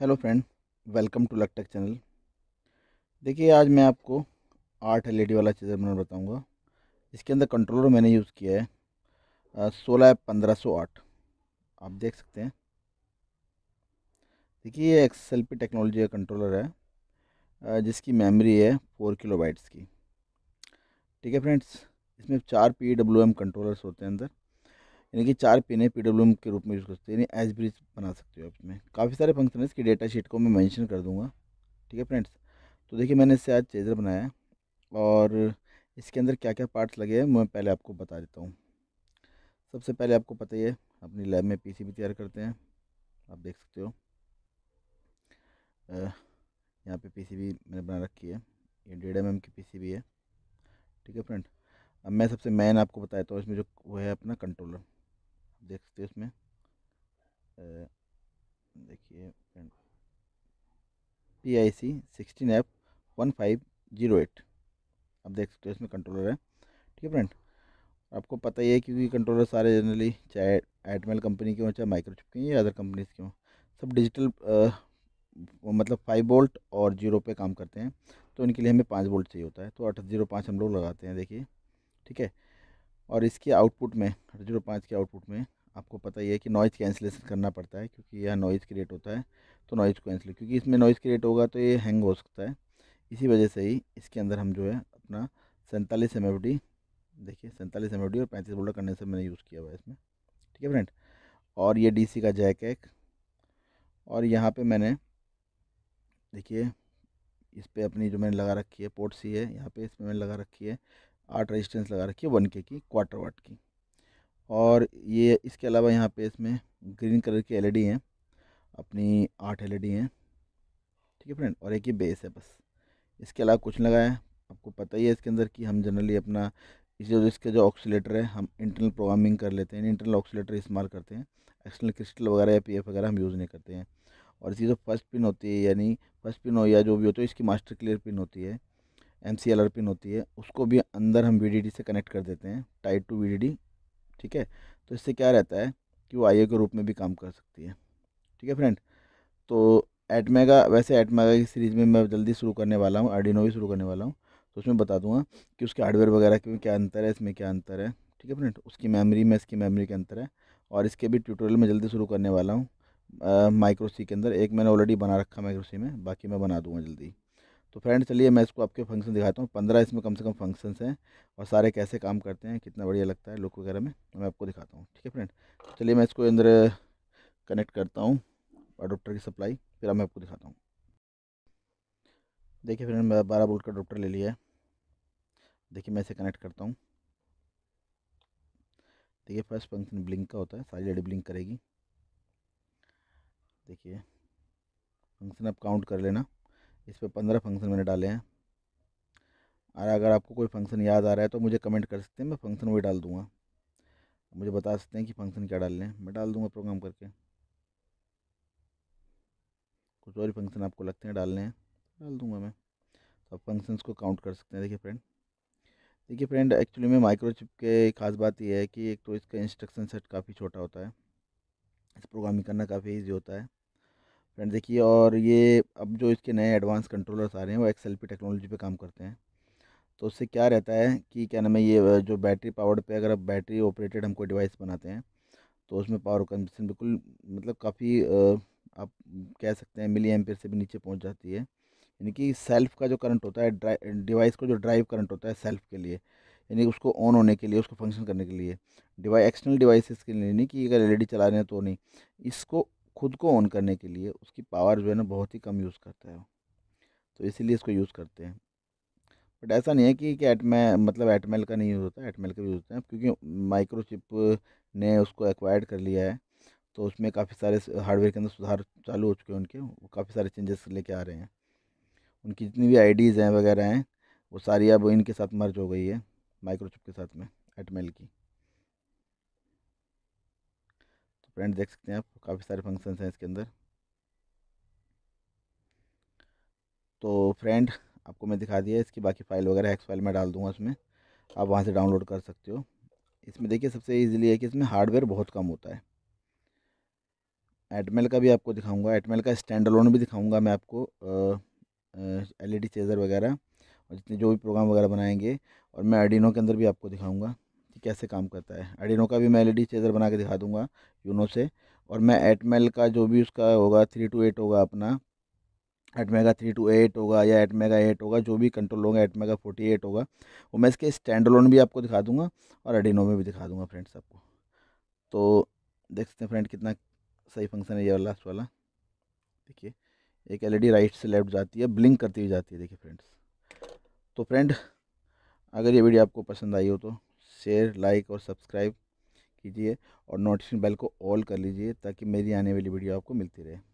hello friend welcome to लकटक channel देखिए आज मैं आपको आठ एल वाला चार्जर बनाना बताऊंगा इसके अंदर कंट्रोलर मैंने यूज़ किया है सोलह पंद्रह सौ आठ आप देख सकते हैं देखिए ये एल पी टेक्नोलॉजी का कंट्रोलर है जिसकी मेमोरी है फोर किलो की ठीक है फ्रेंड्स इसमें चार पी डब्ल्यू एम कंट्रोलर्स होते हैं अंदर यानी कि चार पिन है पी डब्ल्यू के रूप में यूज़ करते हैं यानी एज ब्रिज बना सकते हो आप इसमें काफ़ी सारे फंक्शन है इसकी डेटा शीट को मैं मैंशन कर दूँगा ठीक है फ्रेंड्स तो देखिए मैंने इससे आज चेजर बनाया और इसके अंदर क्या क्या पार्ट्स लगे हैं मैं पहले आपको बता देता हूँ सबसे पहले आपको पता ही है अपनी लैब में पीसीबी तैयार करते हैं आप देख सकते हो यहाँ पे पीसीबी मैंने बना रखी है ये डेढ़ एम की पीसीबी है ठीक है फ्रेंड अब मैं सबसे मेन आपको देता हूँ इसमें जो वो है अपना कंट्रोलर देख सकते इसमें देखिए P I C sixteen F one five zero eight आप देख सकते हो इसमें कंट्रोलर है ठीक है फ्रेंड आपको पता ही है क्योंकि कंट्रोलर सारे जनरली चाहे एटमेल कंपनी के हों चाहे माइक्रोचिप के या अदर कंपनीज के हों सब डिजिटल आ, मतलब फाइव वोल्ट और जीरो पे काम करते हैं तो इनके लिए हमें पाँच वोल्ट चाहिए होता है तो आठ जीरो पाँच हम लोग लगाते हैं देखिए ठीक है और इसके आउटपुट में जीरो पाँच के आउटपुट में आपको पता ही है कि नॉइज़ कैंसिलेशन करना पड़ता है क्योंकि यह नॉइज़ क्रिएट होता है तो नॉइज़ कैंसिल क्योंकि इसमें नॉइज़ क्रिएट होगा तो ये हैंग हो सकता है इसी वजह से ही इसके अंदर हम जो है अपना सैंतालीस एम देखिए सैंतालीस एम और पैंतीस वोल्ट कंडेंसर मैंने यूज़ किया हुआ है इसमें ठीक है फ्रेंड और ये डी का जैक है और यहाँ पर मैंने देखिए इस पर अपनी जो मैंने लगा रखी है पोर्ट सी है यहाँ पे इसमें मैंने लगा रखी है आठ रजिस्टेंस लगा रखी है वन के की क्वार्टर वाट की और ये इसके अलावा यहाँ पे इसमें ग्रीन कलर की एलईडी हैं अपनी आठ एलईडी हैं ठीक है फ्रेंड और एक ही बेस है बस इसके अलावा कुछ लगाया है आपको पता ही है इसके अंदर कि हम जनरली अपना इस जो इसके जो ऑक्सीटर है हम इंटरनल प्रोग्रामिंग कर लेते हैं इंटरनल ऑक्सीटर इस्तेमाल करते हैं एक्सटर्नल क्रिस्टल वगैरह या पी वगैरह हम यूज़ नहीं करते हैं और इसकी जो फर्स्ट पिन होती है यानी फर्स्ट पिन हो या जो भी तो होती है इसकी मास्टर क्लियर पिन होती है एम सी एल पिन होती है उसको भी अंदर हम वी से कनेक्ट कर देते हैं टाइट टू वी ठीक है तो इससे क्या रहता है कि वो आई के रूप में भी काम कर सकती है ठीक है फ्रेंड तो एटमेगा वैसे एटमेगा की सीरीज़ में मैं जल्दी शुरू करने वाला हूँ आर्डिनो भी शुरू करने वाला हूँ तो उसमें बता दूंगा कि उसके हार्डवेयर वगैरह के क्या अंतर है इसमें क्या अंतर है ठीक है फ्रेंड उसकी मेमोरी में इसकी मेमोरी के अंतर है और इसके भी ट्यूटोरियल में जल्दी शुरू करने वाला हूँ माइक्रोसी के अंदर एक मैंने ऑलरेडी बना रखा माइक्रोसी में बाकी मैं बना दूँगा जल्दी तो फ्रेंड चलिए मैं इसको आपके फंक्शन दिखाता हूँ पंद्रह इसमें कम से कम फंक्शंस हैं और सारे कैसे काम करते हैं कितना बढ़िया लगता है लुक वगैरह में तो मैं आपको दिखाता हूँ ठीक है फ्रेंड तो चलिए मैं इसको अंदर कनेक्ट करता हूँ अडोप्टर की सप्लाई फिर मैं आपको दिखाता हूँ देखिए फ्रेंड मैं बारह बोल्ट का अडोप्टर ले लिया है देखिए मैं इसे कनेक्ट करता हूँ देखिए फर्स्ट फंक्शन ब्लिंक का होता है सारी एल ब्लिंक करेगी देखिए फंक्शन आप काउंट कर लेना इस पर पंद्रह फंक्शन मैंने डाले हैं और अगर आपको कोई फंक्शन याद आ रहा है तो मुझे कमेंट कर सकते हैं मैं फंक्शन वही डाल दूँगा मुझे बता सकते हैं कि फंक्शन क्या डालने हैं मैं डाल दूँगा प्रोग्राम करके कुछ और फंक्शन आपको लगते हैं डालने हैं डाल दूँगा मैं तो आप फंक्शंस को काउंट कर सकते हैं देखिए फ्रेंड देखिए फ्रेंड एक्चुअली में माइक्रोचिप के खास बात यह है कि एक तो इसका इंस्ट्रक्शन सेट काफ़ी छोटा होता है इस प्रोग्रामिंग करना काफ़ी ईजी होता है फ्रेंड देखिए और ये अब जो इसके नए एडवांस कंट्रोलर्स आ रहे हैं वो एक्स टेक्नोलॉजी पे काम करते हैं तो उससे क्या रहता है कि क्या नाम है ये जो बैटरी पावर्ड पे अगर आप बैटरी ऑपरेटेड हम कोई डिवाइस बनाते हैं तो उसमें पावर कंजन बिल्कुल मतलब काफ़ी आप कह सकते हैं मिली एम से भी नीचे पहुँच जाती है यानी कि सेल्फ का जो करंट होता है डिवाइस को जो ड्राइव करंट होता है सेल्फ के लिए यानी उसको ऑन होने के लिए उसको फंक्शन करने के लिए डिवाइस एक्सटर्नल डिवाइसेस के लिए नहीं कि अगर एलईडी चला रहे हैं तो नहीं इसको खुद को ऑन करने के लिए उसकी पावर जो है ना बहुत ही कम यूज़ करता है तो इसीलिए इसको यूज़ करते हैं बट ऐसा नहीं है कि कि एटमे मतलब एटमेल का नहीं यूज़ होता है एटमेल का भी यूज़ होता है क्योंकि माइक्रोचिप ने उसको एक्वायर्ड कर लिया है तो उसमें काफ़ी सारे हार्डवेयर के अंदर सुधार चालू हो चुके हैं उनके वो काफ़ी सारे चेंजेस लेके आ रहे हैं उनकी जितनी भी आईडीज़ हैं वगैरह हैं वो सारी अब इनके साथ मर्ज हो गई है माइक्रोचिप के साथ में एटमेल की फ्रेंड देख सकते हैं आप काफ़ी सारे फंक्शंस हैं इसके अंदर तो फ्रेंड आपको मैं दिखा दिया इसकी बाकी फ़ाइल वगैरह एक्स फाइल में डाल दूंगा उसमें आप वहाँ से डाउनलोड कर सकते हो इसमें देखिए सबसे ईजिली है कि इसमें हार्डवेयर बहुत कम होता है एटमेल का भी आपको दिखाऊंगा एटमेल का स्टैंड अलोन भी दिखाऊंगा मैं आपको एल ई डी चेज़र वगैरह और जितने जो भी प्रोग्राम वगैरह बनाएंगे और मैं आर्डिनो के अंदर भी आपको दिखाऊंगा कैसे काम करता है एडिनो का भी मैं एल ई चेजर बना के दिखा दूँगा यूनो से और मैं एटमेल का जो भी उसका होगा थ्री टू एट होगा अपना एटमेगा थ्री टू एट होगा या एटमेगा एट होगा जो भी कंट्रोल होगा एटमेगा फोर्टी एट होगा वो मैं इसके स्टैंड लोन भी आपको दिखा दूंगा और एडिनो में भी दिखा दूंगा फ्रेंड्स आपको तो देख सकते हैं फ्रेंड कितना सही फंक्शन है ये वाला लास्ट वाला देखिए एक एल राइट से लेफ्ट जाती है ब्लिंक करती हुई जाती है देखिए फ्रेंड्स तो फ्रेंड अगर ये वीडियो आपको पसंद आई हो तो शेयर लाइक और सब्सक्राइब कीजिए और नोटिफिकेशन बेल को ऑल कर लीजिए ताकि मेरी आने वाली वीडियो आपको मिलती रहे